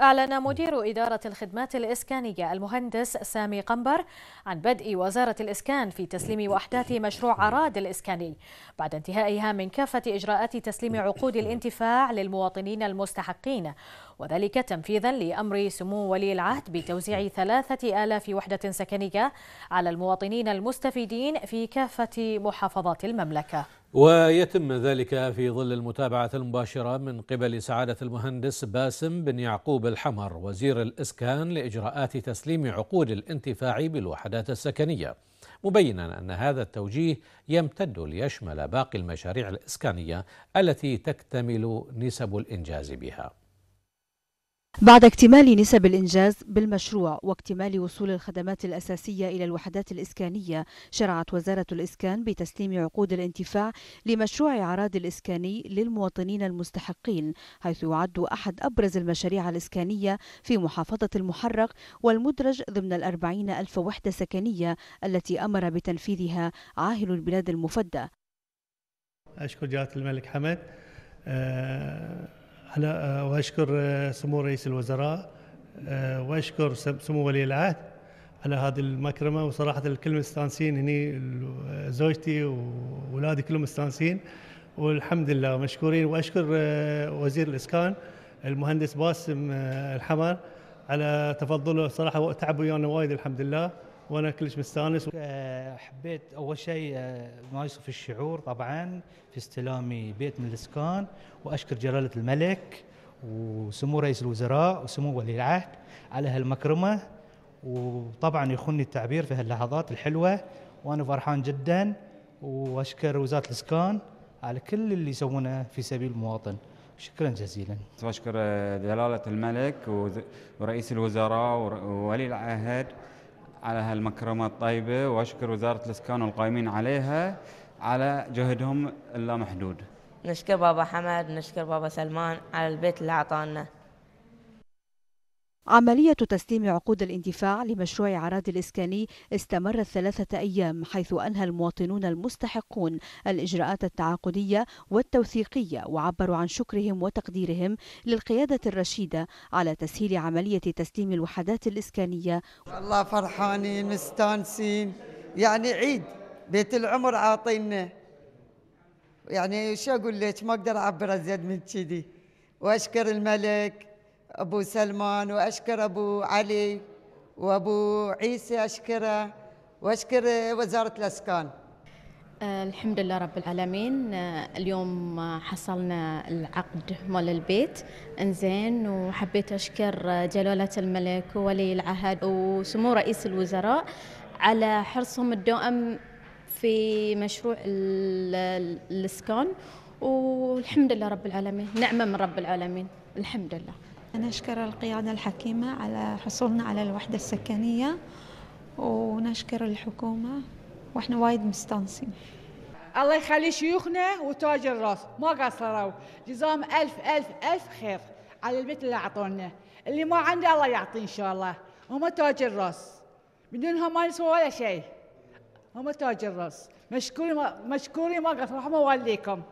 أعلن مدير إدارة الخدمات الإسكانية المهندس سامي قنبر عن بدء وزارة الإسكان في تسليم وحدات مشروع عراد الإسكاني بعد انتهائها من كافة إجراءات تسليم عقود الانتفاع للمواطنين المستحقين وذلك تنفيذا لأمر سمو ولي العهد بتوزيع ثلاثة آلاف وحدة سكنية على المواطنين المستفيدين في كافة محافظات المملكة ويتم ذلك في ظل المتابعة المباشرة من قبل سعادة المهندس باسم بن يعقوب الحمر وزير الإسكان لإجراءات تسليم عقود الانتفاع بالوحدات السكنية مبينا أن هذا التوجيه يمتد ليشمل باقي المشاريع الإسكانية التي تكتمل نسب الإنجاز بها بعد اكتمال نسب الإنجاز بالمشروع واكتمال وصول الخدمات الأساسية إلى الوحدات الإسكانية شرعت وزارة الإسكان بتسليم عقود الانتفاع لمشروع عراض الإسكاني للمواطنين المستحقين حيث يعد أحد أبرز المشاريع الإسكانية في محافظة المحرق والمدرج ضمن الأربعين ألف وحدة سكنية التي أمر بتنفيذها عاهل البلاد المفدى أشكر جلالة الملك حمد أه أنا آه، وأشكر آه، سمو رئيس الوزراء آه، وأشكر سمو ولي العهد على هذه المكرمة وصراحة الكل مستانسين هني زوجتي وأولادي كلهم مستانسين والحمد لله مشكورين وأشكر وزير الإسكان المهندس باسم الحمر على تفضله صراحة تعب ويانا وايد الحمد لله وانا كلش مستانس حبيت اول شيء آه، ما يصف الشعور طبعا في استلامي بيت من الاسكان واشكر جلاله الملك وسمو رئيس الوزراء وسمو ولي العهد على هالمكرمه وطبعا يخوني التعبير في هاللحظات الحلوه وانا فرحان جدا واشكر وزاره الاسكان على كل اللي يسوونه في سبيل المواطن شكرا جزيلا واشكر آه، جلاله الملك ورئيس الوزراء وولي العهد على هالمكرمة الطيبة وأشكر وزارة الإسكان والقائمين عليها على جهدهم اللامحدود نشكر بابا حمد نشكر بابا سلمان على البيت اللي أعطانا عملية تسليم عقود الاندفاع لمشروع عراد الإسكاني استمرت ثلاثة أيام حيث أنهى المواطنون المستحقون الإجراءات التعاقدية والتوثيقية وعبروا عن شكرهم وتقديرهم للقيادة الرشيدة على تسهيل عملية تسليم الوحدات الإسكانية الله فرحانين مستانسين يعني عيد بيت العمر عاطينا يعني شو أقول لك ما أقدر أعبر أزيد من كذي وأشكر الملك أبو سلمان وأشكر أبو علي وأبو عيسى أشكره وأشكر وزارة الأسكان آه، الحمد لله رب العالمين آه، اليوم آه، حصلنا العقد مال البيت انزين وحبيت اشكر جلالة الملك وولي العهد وسمو رئيس الوزراء على حرصهم الدائم في مشروع الاسكان والحمد لله رب العالمين نعمة من رب العالمين الحمد لله أنا أشكر القيادة الحكيمة على حصولنا على الوحدة السكنية ونشكر الحكومة وإحنا وايد مستانسين الله يخلي شيوخنا وتاج الراس ما قصروا جزاهم ألف ألف ألف خير على البيت اللي أعطونا اللي ما عنده الله يعطيه إن شاء الله هم تاج الراس بدونهم ما نسوى ولا شيء هم تاج الراس مشكورين ما ما قصروا رحمة والديكم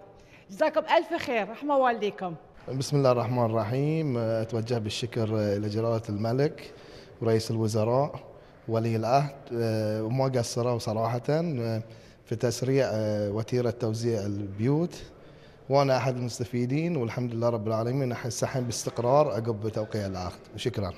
جزاكم ألف خير رحمة والديكم بسم الله الرحمن الرحيم أتوجه بالشكر إلى جلالة الملك ورئيس الوزراء ولي العهد وما قصروا صراحة في تسريع وتيرة توزيع البيوت وأنا أحد المستفيدين والحمد لله رب العالمين أحس الحين باستقرار عقب توقيع العقد وشكرا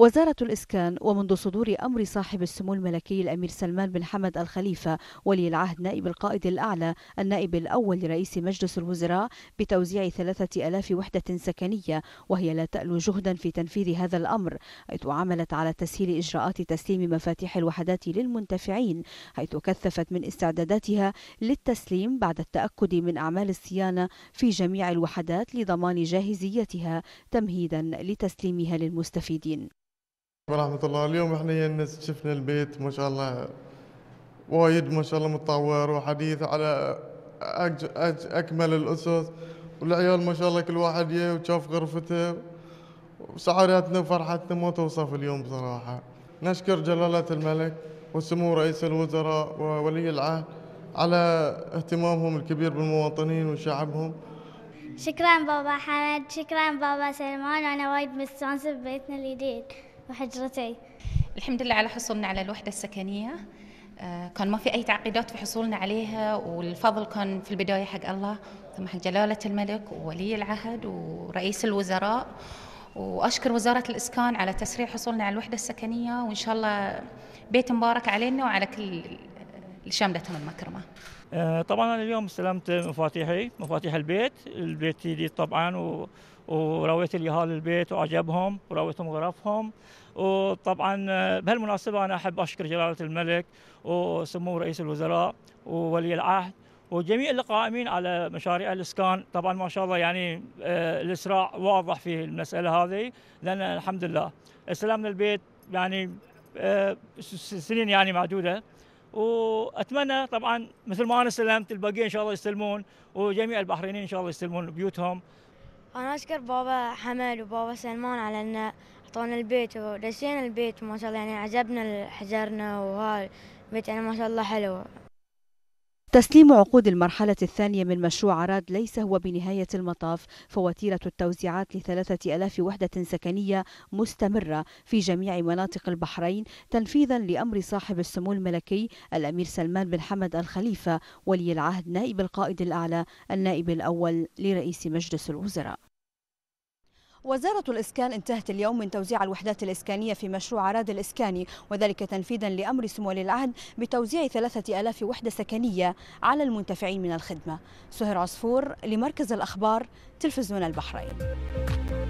وزارة الإسكان ومنذ صدور أمر صاحب السمو الملكي الأمير سلمان بن حمد الخليفة ولي العهد نائب القائد الأعلى النائب الأول لرئيس مجلس الوزراء بتوزيع ثلاثة ألاف وحدة سكنية وهي لا تألو جهدا في تنفيذ هذا الأمر حيث عملت على تسهيل إجراءات تسليم مفاتيح الوحدات للمنتفعين حيث كثفت من استعداداتها للتسليم بعد التأكد من أعمال الصيانة في جميع الوحدات لضمان جاهزيتها تمهيدا لتسليمها للمستفيدين ورحمة الله اليوم احنا الناس شفنا البيت ما شاء الله وايد ما شاء الله متطور وحديث على أج أج اكمل الاسس والعيال ما شاء الله كل واحد جاي وشاف غرفته وسعادتنا وفرحتنا ما توصف اليوم بصراحة نشكر جلالة الملك وسمو رئيس الوزراء وولي العهد على اهتمامهم الكبير بالمواطنين وشعبهم شكرا بابا حمد شكرا بابا سلمان انا وايد مستانسه ببيتنا الجديد وحجرتي الحمد لله على حصولنا على الوحدة السكنية آه، كان ما في أي تعقيدات في حصولنا عليها والفضل كان في البداية حق الله ثم حق جلالة الملك وولي العهد ورئيس الوزراء واشكر وزاره الاسكان على تسريع حصولنا على الوحده السكنيه وان شاء الله بيت مبارك علينا وعلى كل شاملتهم المكرمه. آه، طبعا انا اليوم استلمت مفاتيحي مفاتيح البيت، البيت جديد طبعا و ورويت اليهال البيت وعجبهم ورويتهم غرفهم وطبعا بهالمناسبة أنا أحب أشكر جلالة الملك وسمو رئيس الوزراء وولي العهد وجميع القائمين على مشاريع الاسكان طبعا ما شاء الله يعني آه، الاسراع واضح في المساله هذه لان الحمد لله استلمنا البيت يعني آه، سنين يعني معدوده واتمنى طبعا مثل ما انا استلمت الباقيين ان شاء الله يستلمون وجميع البحرينيين ان شاء الله يستلمون بيوتهم أنا أشكر بابا حمل وبابا سلمان على أنه أعطونا البيت ودشينا البيت ما شاء الله يعني عجبنا حجرنا وهاي البيت يعني ما شاء الله حلو تسليم عقود المرحلة الثانية من مشروع عراد ليس هو بنهاية المطاف فوتيرة التوزيعات لثلاثة ألاف وحدة سكنية مستمرة في جميع مناطق البحرين تنفيذا لأمر صاحب السمو الملكي الأمير سلمان بن حمد الخليفة ولي العهد نائب القائد الأعلى النائب الأول لرئيس مجلس الوزراء وزارة الإسكان انتهت اليوم من توزيع الوحدات الإسكانية في مشروع عراد الإسكاني وذلك تنفيذا لأمر سمو ولي العهد بتوزيع ثلاثة ألاف وحدة سكنية على المنتفعين من الخدمة سهر عصفور لمركز الأخبار تلفزيون البحرين